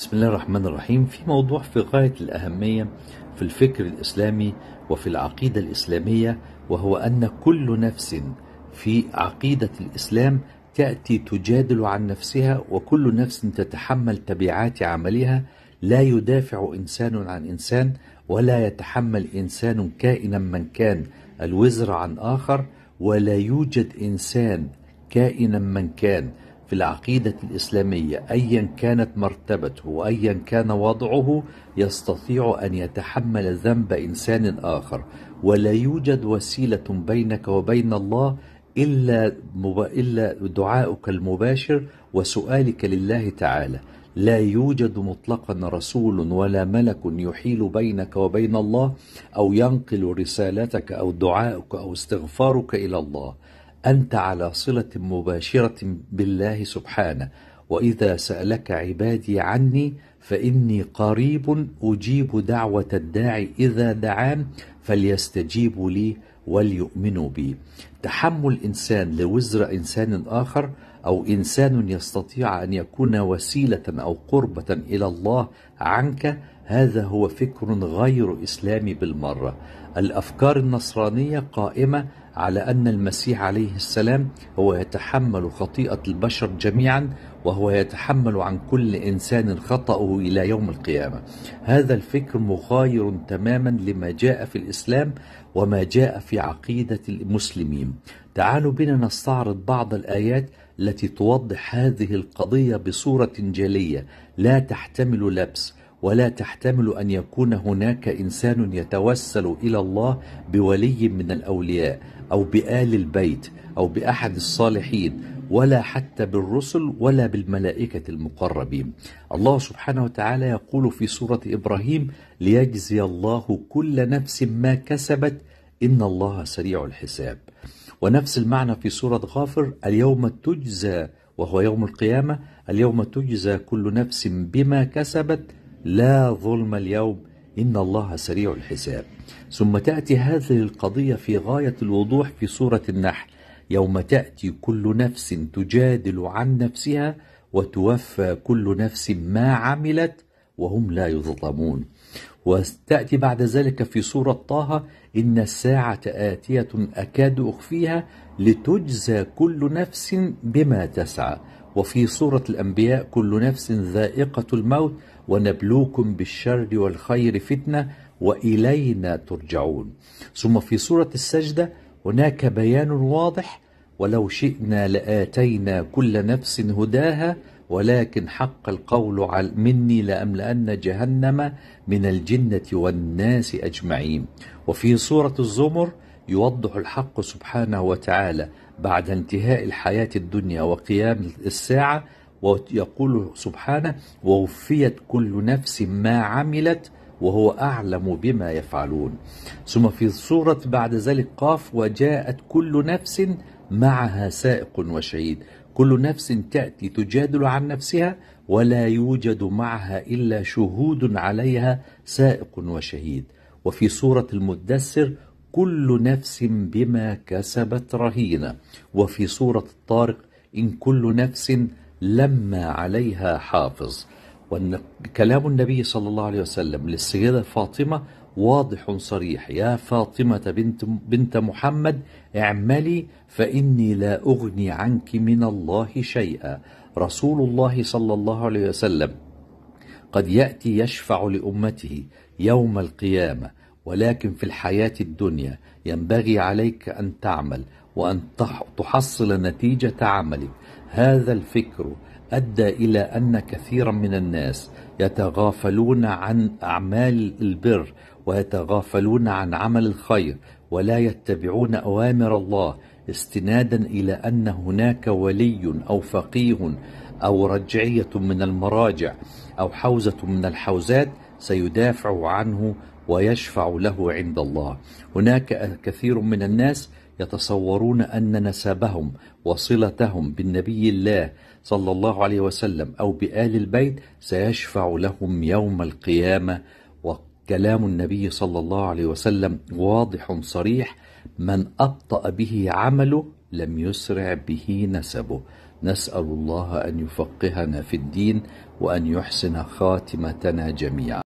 بسم الله الرحمن الرحيم في موضوع في غاية الأهمية في الفكر الإسلامي وفي العقيدة الإسلامية وهو أن كل نفس في عقيدة الإسلام تأتي تجادل عن نفسها وكل نفس تتحمل تبعات عملها لا يدافع إنسان عن إنسان ولا يتحمل إنسان كائنا من كان الوزر عن آخر ولا يوجد إنسان كائنا من كان في العقيدة الإسلامية أيا كانت مرتبته وأيا كان وضعه يستطيع أن يتحمل ذنب إنسان آخر ولا يوجد وسيلة بينك وبين الله إلا, إلا دعاؤك المباشر وسؤالك لله تعالى لا يوجد مطلقا رسول ولا ملك يحيل بينك وبين الله أو ينقل رسالتك أو دعاؤك أو استغفارك إلى الله أنت على صلة مباشرة بالله سبحانه وإذا سألك عبادي عني فإني قريب أجيب دعوة الداعي إذا دعان فليستجيبوا لي وليؤمنوا بي تحمل إنسان لوزر إنسان آخر أو إنسان يستطيع أن يكون وسيلة أو قربة إلى الله عنك هذا هو فكر غير إسلامي بالمرة الأفكار النصرانية قائمة على أن المسيح عليه السلام هو يتحمل خطيئة البشر جميعا وهو يتحمل عن كل إنسان خطأه إلى يوم القيامة هذا الفكر مغاير تماما لما جاء في الإسلام وما جاء في عقيدة المسلمين تعالوا بنا نستعرض بعض الآيات التي توضح هذه القضية بصورة جلية لا تحتمل لبس ولا تحتمل أن يكون هناك إنسان يتوسل إلى الله بولي من الأولياء أو بآل البيت أو بأحد الصالحين ولا حتى بالرسل ولا بالملائكة المقربين الله سبحانه وتعالى يقول في سورة إبراهيم ليجزي الله كل نفس ما كسبت إن الله سريع الحساب ونفس المعنى في سورة غافر اليوم تجزى وهو يوم القيامة اليوم تجزى كل نفس بما كسبت لا ظلم اليوم إن الله سريع الحساب ثم تأتي هذه القضية في غاية الوضوح في سورة النحل يوم تأتي كل نفس تجادل عن نفسها وتوفى كل نفس ما عملت وهم لا يظلمون وتأتي بعد ذلك في سورة طه إن الساعة آتية أكاد أخفيها لتجزى كل نفس بما تسعى وفي سورة الأنبياء كل نفس ذائقة الموت ونبلوكم بالشر والخير فتنة وإلينا ترجعون ثم في سورة السجدة هناك بيان واضح ولو شئنا لآتينا كل نفس هداها ولكن حق القول مني لأملأن جهنم من الجنة والناس أجمعين وفي سورة الزمر يوضح الحق سبحانه وتعالى بعد انتهاء الحياة الدنيا وقيام الساعة ويقول سبحانه ووفيت كل نفس ما عملت وهو أعلم بما يفعلون ثم في سورة بعد ذلك قاف وجاءت كل نفس معها سائق وشهيد كل نفس تأتي تجادل عن نفسها ولا يوجد معها إلا شهود عليها سائق وشهيد وفي سورة المدثر كل نفس بما كسبت رهينة وفي سورة الطارق إن كل نفس لما عليها حافظ وأن كلام النبي صلى الله عليه وسلم للسيدة فاطمة واضح صريح يا فاطمة بنت, بنت محمد اعملي فإني لا أغني عنك من الله شيئا رسول الله صلى الله عليه وسلم قد يأتي يشفع لأمته يوم القيامة ولكن في الحياة الدنيا ينبغي عليك أن تعمل وأن تحصل نتيجة عملك هذا الفكر أدى إلى أن كثيرا من الناس يتغافلون عن أعمال البر ويتغافلون عن عمل الخير ولا يتبعون أوامر الله استنادا إلى أن هناك ولي أو فقيه أو رجعية من المراجع أو حوزة من الحوزات سيدافع عنه ويشفع له عند الله هناك كثير من الناس يتصورون أن نسبهم وصلتهم بالنبي الله صلى الله عليه وسلم أو بآل البيت سيشفع لهم يوم القيامة وكلام النبي صلى الله عليه وسلم واضح صريح من أبطأ به عمله لم يسرع به نسبه نسأل الله أن يفقهنا في الدين وأن يحسن خاتمتنا جميعا